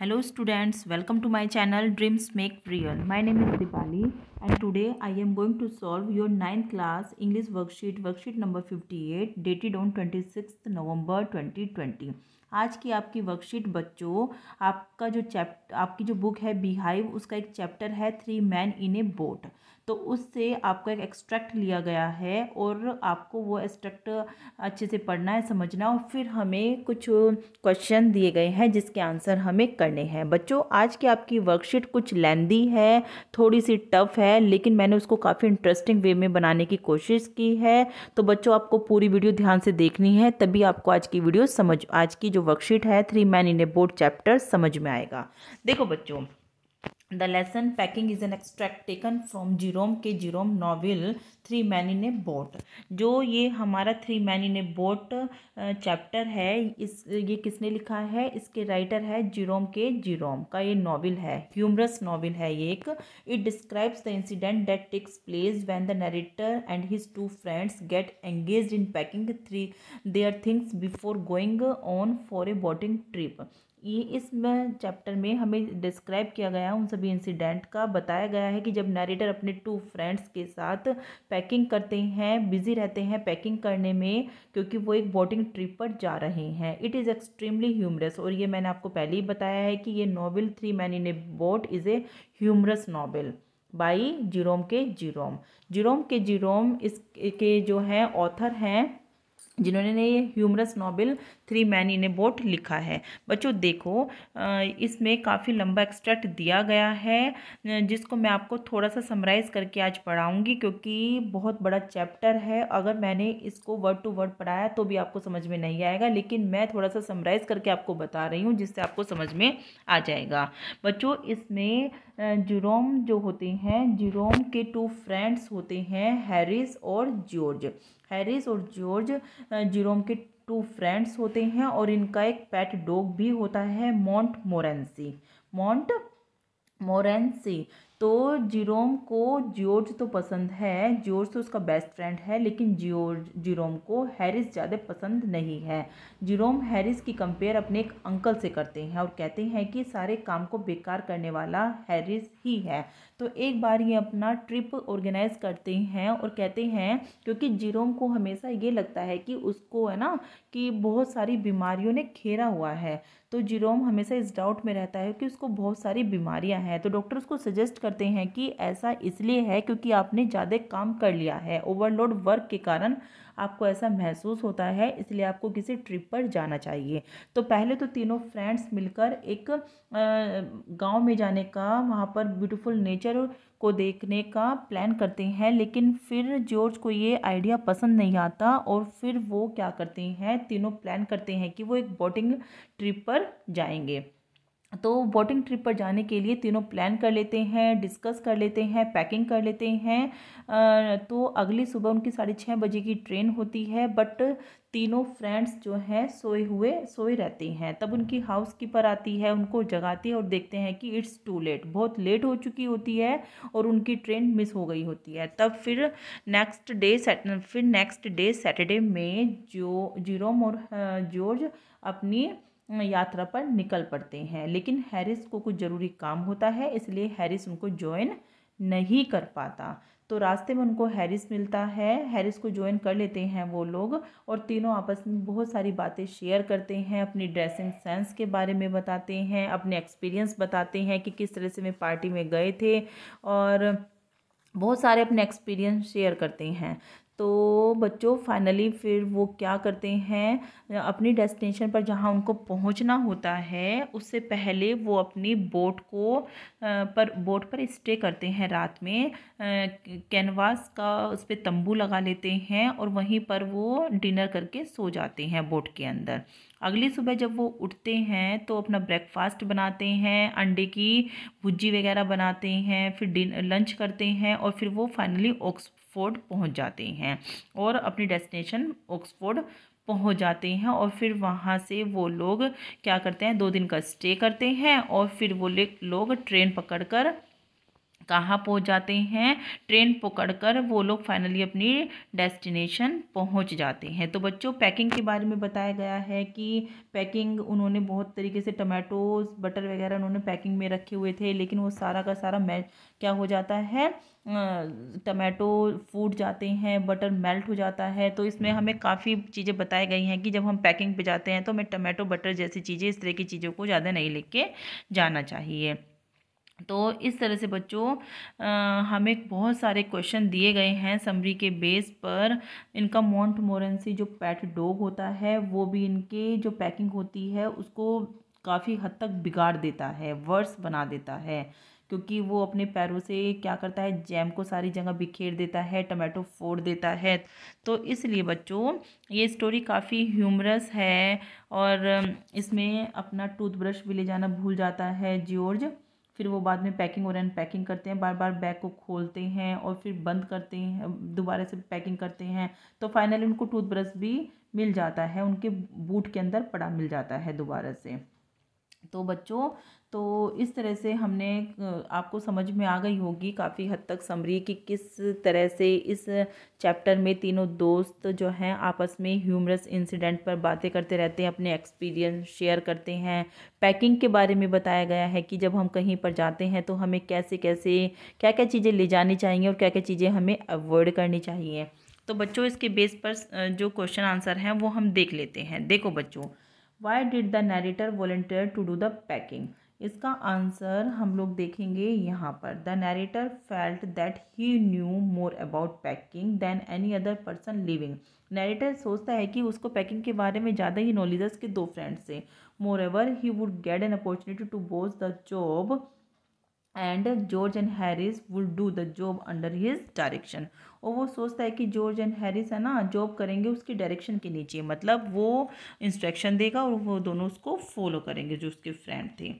hello students welcome to my channel dreams make real my name is Deepali and today I am going to solve your ninth class English worksheet worksheet number fifty eight dated on twenty six November twenty twenty आज की आपकी worksheet बच्चों आपका जो chap आपकी जो book है beehive उसका एक चैप्टर है three man in a boat तो उससे आपका एक एक्सट्रैक्ट लिया गया है और आपको वो एक्सट्रैक्ट अच्छे से पढ़ना है समझना और फिर हमें कुछ क्वेश्चन दिए गए हैं जिसके आंसर हमें करने हैं बच्चों आज की आपकी वर्कशीट कुछ लेंदी है थोड़ी सी टफ है लेकिन मैंने उसको काफ़ी इंटरेस्टिंग वे में बनाने की कोशिश की है तो बच्चों आपको पूरी वीडियो ध्यान से देखनी है तभी आपको आज की वीडियो समझ आज की जो वर्कशीट है three man in a board chapter समझ में आएगा देखो बच्चों the lesson packing is an extract taken from Jerome K Jerome novel three man in a boat जो ये हमारा three man in a boat chapter है इस ये किसने लिखा है इसके राइटर है जीरोम के जीरोम का ये नॉवल है ह्यूमरस नॉवल है ये एक it describes the incident that takes place when the narrator and his two friends get engage in packing three their things before going on for a boating trip ये इस chapter में हमें describe किया गया उन सभी इंसिडेंट का बताया गया है कि जब नरेटर अपने टू फ्रेंड्स के साथ पैकिंग करते हैं बिजी रहते हैं पैकिंग करने में क्योंकि वो एक बोटिंग ट्रिप पर जा रहे हैं इट इज़ एक्सट्रीमली ह्यूमरस और ये मैंने आपको पहले ही बताया है कि ये novel three man in a boat is a humorous novel by Jerome K Jerome Jerome K Jerome इसके जो हैं ऑथर हैं जिन्होंने ये humorous novel three man in a boat लिखा है बच्चों देखो इसमें काफ़ी लंबा एक्सट्रैक्ट दिया गया है जिसको मैं आपको थोड़ा सा समराइज़ करके आज पढ़ाऊँगी क्योंकि बहुत बड़ा चैप्टर है अगर मैंने इसको वर्ड टू वर्ड पढ़ाया तो भी आपको समझ में नहीं आएगा लेकिन मैं थोड़ा सा समराइज़ करके आपको बता रही हूँ जिससे आपको समझ में आ जाएगा बच्चों इसमें जुरोम जो होते हैं जुरोम के टू फ्रेंड्स होते हैं हैरिस और जॉर्ज हैरिस और George Jerome K two friends होते हैं और इनका एक पेट डॉग भी होता है मॉन्ट मोरेंसी मॉन्ट मोरेंसी तो जीरोम को जियोर्ज तो पसंद है जियोर्ज तो उसका बेस्ट फ्रेंड है लेकिन जियोर्ज जीरोम को हैरिस ज़्यादा पसंद नहीं है जीरोम हैरिस की कंपेयर अपने एक अंकल से करते हैं और कहते हैं कि सारे काम को बेकार करने वाला हैरिस ही है तो एक बार ये अपना ट्रिप ऑर्गेनाइज करते हैं और कहते हैं क्योंकि जीरोम को हमेशा ये लगता है कि उसको है ना कि बहुत सारी बीमारियों ने घेरा हुआ है तो जीरोम हमेशा इस डाउट में रहता है कि उसको बहुत सारी बीमारियाँ हैं तो डॉक्टर उसको सजेस्ट करते हैं कि ऐसा इसलिए है क्योंकि आपने ज़्यादा काम कर लिया है ओवरलोड वर्क के कारण आपको ऐसा महसूस होता है इसलिए आपको किसी ट्रिप पर जाना चाहिए तो पहले तो तीनों फ्रेंड्स मिलकर एक गांव में जाने का वहाँ पर ब्यूटीफुल नेचर को देखने का प्लान करते हैं लेकिन फिर जॉर्ज को ये आइडिया पसंद नहीं आता और फिर वो क्या करते हैं तीनों प्लान करते हैं कि वो एक बोटिंग ट्रिप पर जाएंगे तो बोटिंग ट्रिप पर जाने के लिए तीनों प्लान कर लेते हैं डिस्कस कर लेते हैं पैकिंग कर लेते हैं तो अगली सुबह उनकी साढ़े छः बजे की ट्रेन होती है बट तीनों फ्रेंड्स जो हैं सोए हुए सोए रहते हैं तब उनकी हाउस कीपर आती है उनको जगाती है और देखते हैं कि इट्स टू लेट बहुत लेट हो चुकी होती है और उनकी ट्रेन मिस हो गई होती है तब फिर नेक्स्ट डे फिर नेक्स्ट डे सैटरडे में जो जीरोम और जॉर्ज अपनी यात्रा पर निकल पड़ते हैं लेकिन हैरिस को कुछ ज़रूरी काम होता है इसलिए हैरिस उनको ज्वाइन नहीं कर पाता तो रास्ते में उनको हैरिस मिलता है हैरिस को ज्वाइन कर लेते हैं वो लोग और तीनों आपस में बहुत सारी बातें शेयर करते हैं अपनी ड्रेसिंग सेंस के बारे में बताते हैं अपने एक्सपीरियंस बताते हैं कि किस तरह से वे पार्टी में गए थे और बहुत सारे अपने एक्सपीरियंस शेयर करते हैं तो बच्चों फाइनली फिर वो क्या करते हैं अपनी डेस्टिनेशन पर जहाँ उनको पहुँचना होता है उससे पहले वो अपनी बोट को पर बोट पर स्टे करते हैं रात में कैनवास का उस पर तंबू लगा लेते हैं और वहीं पर वो डिनर करके सो जाते हैं बोट के अंदर अगली सुबह जब वो उठते हैं तो अपना ब्रेकफास्ट बनाते हैं अंडे की भुजी वगैरह बनाते हैं फिर डिन लंच करते हैं और फिर वो फाइनली ऑक्स ऑक्सफोर्ड पहुंच जाते हैं और अपनी डेस्टिनेशन ऑक्सफोर्ड पहुंच जाते हैं और फिर वहाँ से वो लोग क्या करते हैं दो दिन का स्टे करते हैं और फिर वो लोग ट्रेन पकड़कर कहाँ पहुँच जाते हैं ट्रेन पकड़कर वो लोग फाइनली अपनी डेस्टिनेशन पहुँच जाते हैं तो बच्चों पैकिंग के बारे में बताया गया है कि पैकिंग उन्होंने बहुत तरीके से टमाटोज बटर वगैरह उन्होंने पैकिंग में रखे हुए थे लेकिन वो सारा का सारा मै क्या हो जाता है टमाटो फूट जाते हैं बटर मेल्ट हो जाता है तो इसमें हमें काफ़ी चीज़ें बताई गई हैं कि जब हम पैकिंग पे जाते हैं तो हमें टमाटो बटर जैसी चीज़ें इस तरह की चीज़ों को ज़्यादा नहीं लेके जाना चाहिए तो इस तरह से बच्चों हमें बहुत सारे क्वेश्चन दिए गए हैं समरी के बेस पर इनका मॉन्ट मोरेंसी जो पैट डॉग होता है वो भी इनके जो पैकिंग होती है उसको काफ़ी हद तक बिगाड़ देता है वर्स बना देता है क्योंकि वो अपने पैरों से क्या करता है जैम को सारी जगह बिखेर देता है टमाटो फोड़ देता है तो इसलिए बच्चों ये स्टोरी काफ़ी ह्यूमरस है और इसमें अपना टूथब्रश भी ले जाना भूल जाता है जॉर्ज फिर वो बाद में पैकिंग और अनपैकिंग करते हैं बार बार बैग को खोलते हैं और फिर बंद करते हैं दोबारा से पैकिंग करते हैं तो फाइनली उनको टूथब्रश भी मिल जाता है उनके बूट के अंदर पड़ा मिल जाता है दोबारा से तो बच्चों तो इस तरह से हमने आपको समझ में आ गई होगी काफ़ी हद तक समरी कि किस तरह से इस चैप्टर में तीनों दोस्त जो हैं आपस में ह्यूमरस इंसिडेंट पर बातें करते रहते हैं अपने एक्सपीरियंस शेयर करते हैं पैकिंग के बारे में बताया गया है कि जब हम कहीं पर जाते हैं तो हमें कैसे कैसे क्या क्या चीज़ें ले जानी चाहिए और क्या क्या चीज़ें हमें अवॉइड करनी चाहिए तो बच्चों इसके बेस पर जो क्वेश्चन आंसर हैं वो हम देख लेते हैं देखो बच्चों why did the narrator volunteer to do the packing इसका आंसर हम लोग देखेंगे यहाँ पर the narrator felt that he knew more about packing than any other person living narrator सोचता है कि उसको पैकिंग के बारे में ज़्यादा ही नॉलेज है उसके दो फ्रेंड्स से moreover he would get an opportunity to boss the job and George and Harris would do the job under his direction और वो सोचता है कि जॉर्ज एंड हैरिस है ना जॉब करेंगे उसके डायरेक्शन के नीचे मतलब वो इंस्ट्रक्शन देगा और वो दोनों उसको फॉलो करेंगे जो उसके फ्रेंड थे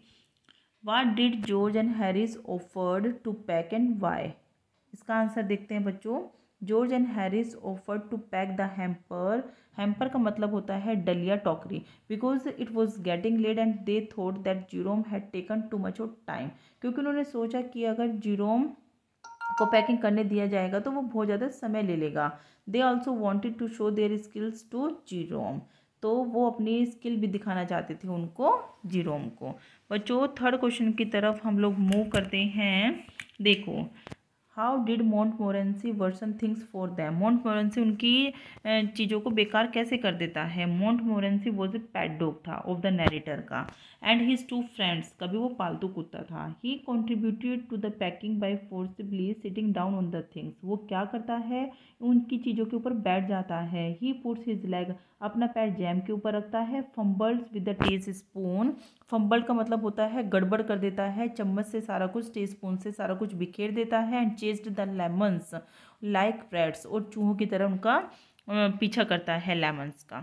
what did George and Harris offered to pack and why इसका आंसर देखते हैं बच्चों George and Harris offered to pack the hamper hamper का मतलब होता है डलिया टॉकरी because it was getting late and they thought that Jerome had taken too much of time क्योंकि उन्होंने सोचा कि अगर जीरोम को पैकिंग करने दिया जाएगा तो वो बहुत ज़्यादा समय ले लेगा they also wanted to show their skills to Jerome तो वो अपनी स्किल भी दिखाना चाहते थे उनको जीरोम को बच्चों थर्ड क्वेश्चन की तरफ हम लोग मूव करते हैं देखो how did Montmorency worsen things for them Montmorency उनकी चीज़ों को बेकार कैसे कर देता है Montmorency was a pet dog था ऑफ द नरेटर का एंड हीज टू फ्रेंड्स कभी वो पालतू कुत्ता था he contributed to the packing by forcibly sitting down on the things वो क्या करता है उनकी चीज़ों के ऊपर बैठ जाता है ही फोर्स हिज लैग अपना पैर जैम के ऊपर रखता है fumbled with the teaspoon fumble का मतलब होता है गड़बड़ कर देता है चम्मच से सारा कुछ टी स्पून से सारा कुछ बिखेर देता है and chased the lemons like preys और चूहों की तरह उनका पीछा करता है लेमन्स का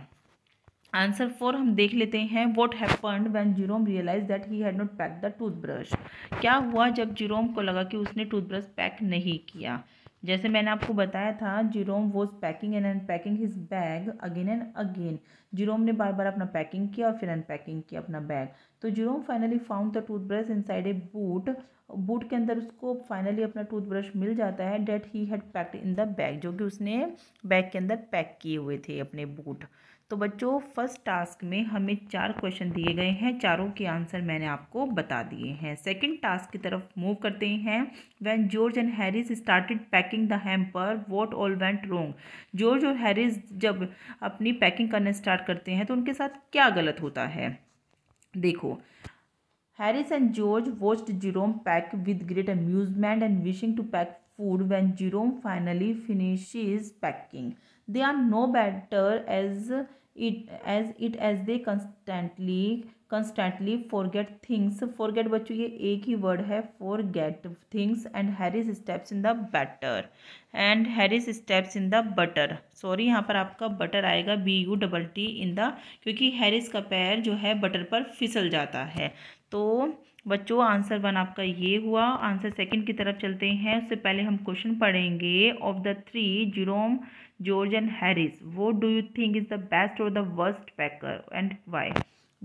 आंसर फोर हम देख लेते हैं what happened when Jerome realise that he had not pack the toothbrush क्या हुआ जब जीरोम को लगा कि उसने टूथब्रश पैक नहीं किया जैसे मैंने आपको बताया था Jerome was packing and unpacking his bag again and again Jerome ने बार बार अपना पैकिंग किया और फिर अनपैकिंग किया अपना बैग तो Jerome finally found the toothbrush inside a boot boot के अंदर उसको फाइनली अपना टूथब्रश मिल जाता है that he had packed in the bag जो कि उसने बैग के अंदर पैक किए हुए थे अपने बूट तो बच्चों फर्स्ट टास्क में हमें चार क्वेश्चन दिए गए हैं चारों के आंसर मैंने आपको बता दिए हैं सेकंड टास्क की तरफ मूव करते हैं when George and Harris started packing the hamper what all went wrong George और हैरिस जब अपनी पैकिंग करना स्टार्ट करते हैं तो उनके साथ क्या गलत होता है देखो Harris and George watched Jerome pack with great amusement and wishing to pack food when Jerome finally finishes packing they are no better as it as it as they constantly constantly forget things forget बच्चों ये एक ही word है forget things and Harris steps in the batter and Harris steps in the butter sorry यहाँ पर आपका butter आएगा B U double T in the क्योंकि हैरिस का पैर जो है बटर पर फिसल जाता है तो बच्चों आंसर वन आपका ये हुआ आंसर सेकेंड की तरफ चलते हैं उससे पहले हम क्वेश्चन पढ़ेंगे of the three Jerome George and Harris who do you think is the best और the worst packer and why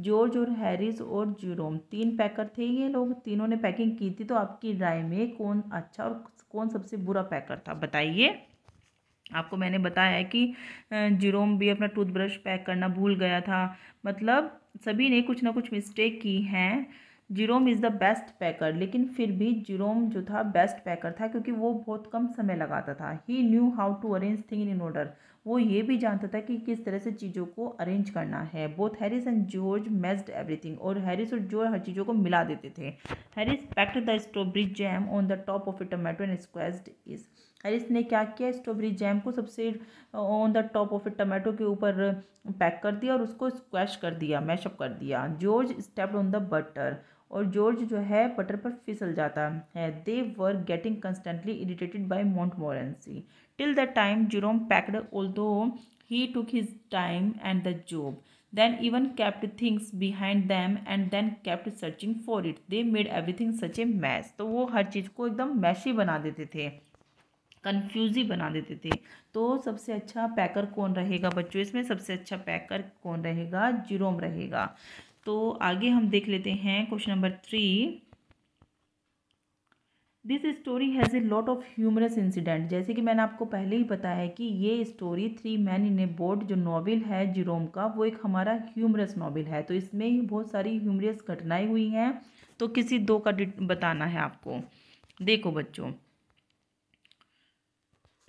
George और हैरिस और जूरोम तीन पैकर थे ये लोग तीनों ने पैकिंग की थी तो आपकी राय में कौन अच्छा और कौन सबसे बुरा पैकर था बताइए आपको मैंने बताया है कि जूरोम भी अपना टूथब्रश पैक करना भूल गया था मतलब सभी ने कुछ ना कुछ मिस्टेक की हैं Jerome is the best packer लेकिन फिर भी जीरोम जो था बेस्ट पैकर था क्योंकि वो बहुत कम समय लगाता था he knew how to arrange thing in order वो ये भी जानता था कि किस तरह से चीज़ों को अरेंज करना है both Harris and George messed everything और हैरिस और जॉर्ज हर चीज़ों को मिला देते थे Harris packed the strawberry jam on the top of a tomato and squeezed is Harris ने क्या किया स्ट्रॉबेरी जैम को सबसे on the top of a tomato के ऊपर पैक कर दिया और उसको स्क्वैश कर दिया मैशअप कर दिया George stepped on the butter और जॉर्ज जो है पटर पर फिसल जाता है they were getting constantly irritated by Montmorency till the time Jerome packed all though he took his time and the job then even kept things behind them and then kept searching for it they made everything such a mess तो वो हर चीज़ को एकदम meshy बना देते थे कन्फ्यूजी बना देते थे तो सबसे अच्छा पैकर कौन रहेगा बच्चों इसमें सबसे अच्छा पैकर कौन रहेगा जीरोम रहेगा तो आगे हम देख लेते हैं question number three this story has a lot of humorous incident जैसे कि मैंने आपको पहले ही बताया कि ये story three man in a boat जो नावल है जिरोम का वो एक हमारा ह्यूमरस नावल है तो इसमें ही बहुत सारी ह्यूमरस घटनाएं हुई हैं तो किसी दो का बताना है आपको देखो बच्चों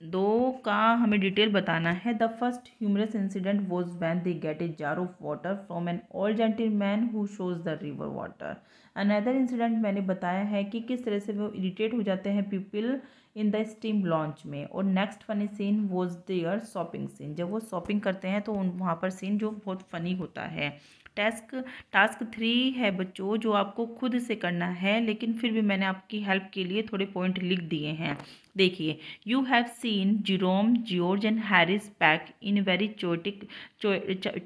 दो का हमें डिटेल बताना है the first humorous incident was when they get a jar of water from an old man who shows the river water another incident मैंने बताया है कि किस तरह से वो इरीटेट हो जाते हैं people in the steam launch में और next funny scene was their shopping scene जब वो शॉपिंग करते हैं तो उन वहाँ पर सीन जो बहुत फ़नी होता है टेस्क टास्क थ्री है बच्चों जो आपको खुद से करना है लेकिन फिर भी मैंने आपकी हेल्प के लिए थोड़े पॉइंट लिख दिए हैं देखिए you have seen Jerome George and Harris pack in very chaotic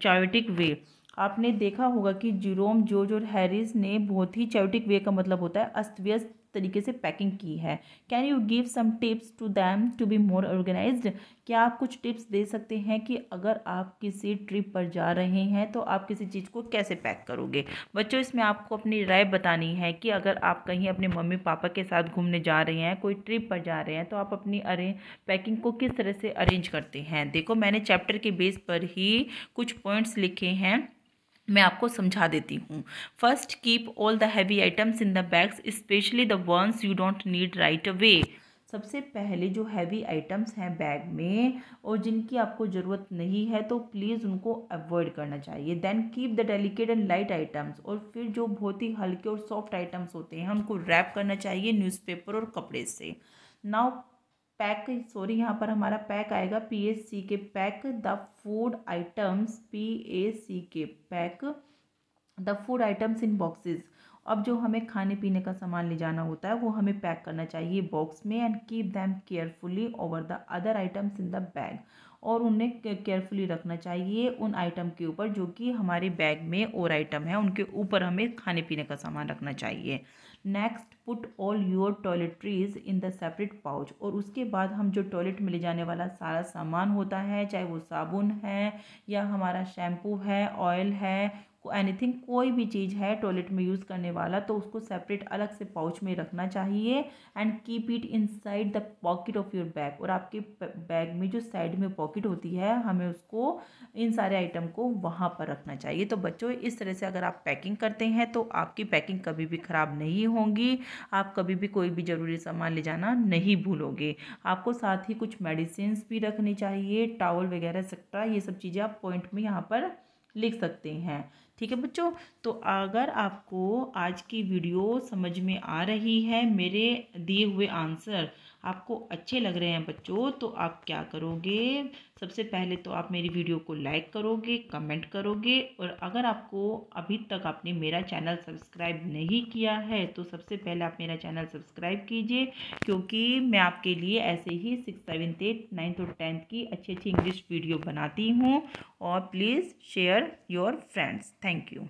chaotic way आपने देखा होगा कि जीरोम जॉर्ज और हैरिस ने बहुत ही चैटिक वे का मतलब होता है अस्त व्यस्त तरीके से पैकिंग की है can you give some tips to them to be more organise क्या आप कुछ टिप्स दे सकते हैं कि अगर आप किसी ट्रिप पर जा रहे हैं तो आप किसी चीज़ को कैसे पैक करोगे बच्चों इसमें आपको अपनी राय बतानी है कि अगर आप कहीं अपने मम्मी पापा के साथ घूमने जा रहे हैं कोई ट्रिप पर जा रहे हैं तो आप अपनी अरे पैकिंग को किस तरह से अरेंज करते हैं देखो मैंने चैप्टर के बेस पर ही कुछ पॉइंट्स लिखे हैं मैं आपको समझा देती हूँ first keep all the heavy items in the bags specially the ones you don't need right away सबसे पहले जो हैवी आइटम्स हैं बैग में और जिनकी आपको ज़रूरत नहीं है तो प्लीज़ उनको अवॉइड करना चाहिए then keep the delicate and light items और फिर जो बहुत ही हल्के और सॉफ्ट आइटम्स होते हैं उनको रैप करना चाहिए न्यूज़पेपर और कपड़े से नाउ पैक सॉरी यहाँ पर हमारा पैक आएगा पी एस सी के pack the food items P A C के pack the food items in boxes अब जो हमें खाने पीने का सामान ले जाना होता है वो हमें पैक करना चाहिए बॉक्स में and keep them carefully over the other items in the bag और उन्हें केयरफुली रखना चाहिए उन आइटम के ऊपर जो कि हमारे बैग में और आइटम है उनके ऊपर हमें खाने पीने का सामान रखना चाहिए next put all your toiletries in the separate pouch और उसके बाद हम जो टॉयलेट में ले जाने वाला सारा सामान होता है चाहे वो साबुन है या हमारा शैम्पू है ऑयल है एनीथिंग कोई भी चीज़ है टॉयलेट में यूज़ करने वाला तो उसको सेपरेट अलग से पाउच में रखना चाहिए and keep it inside the pocket of your bag और आपके बैग में जो साइड में पॉकेट होती है हमें उसको इन सारे आइटम को वहाँ पर रखना चाहिए तो बच्चों इस तरह से अगर आप पैकिंग करते हैं तो आपकी पैकिंग कभी भी ख़राब नहीं होंगी आप कभी भी कोई भी ज़रूरी सामान ले जाना नहीं भूलोगे आपको साथ ही कुछ मेडिसिन भी रखनी चाहिए टावल वगैरह एक्सेट्रा ये सब चीज़ें आप पॉइंट में यहाँ पर लिख सकते हैं ठीक है बच्चों तो अगर आपको आज की वीडियो समझ में आ रही है मेरे दिए हुए आंसर आपको अच्छे लग रहे हैं बच्चों तो आप क्या करोगे सबसे पहले तो आप मेरी वीडियो को लाइक करोगे कमेंट करोगे और अगर आपको अभी तक आपने मेरा चैनल सब्सक्राइब नहीं किया है तो सबसे पहले आप मेरा चैनल सब्सक्राइब कीजिए क्योंकि मैं आपके लिए ऐसे ही सिक्स सेवन्थ एट नाइन्थ और टेंथ की अच्छी अच्छी इंग्लिश वीडियो बनाती हूँ और please share your friends thank you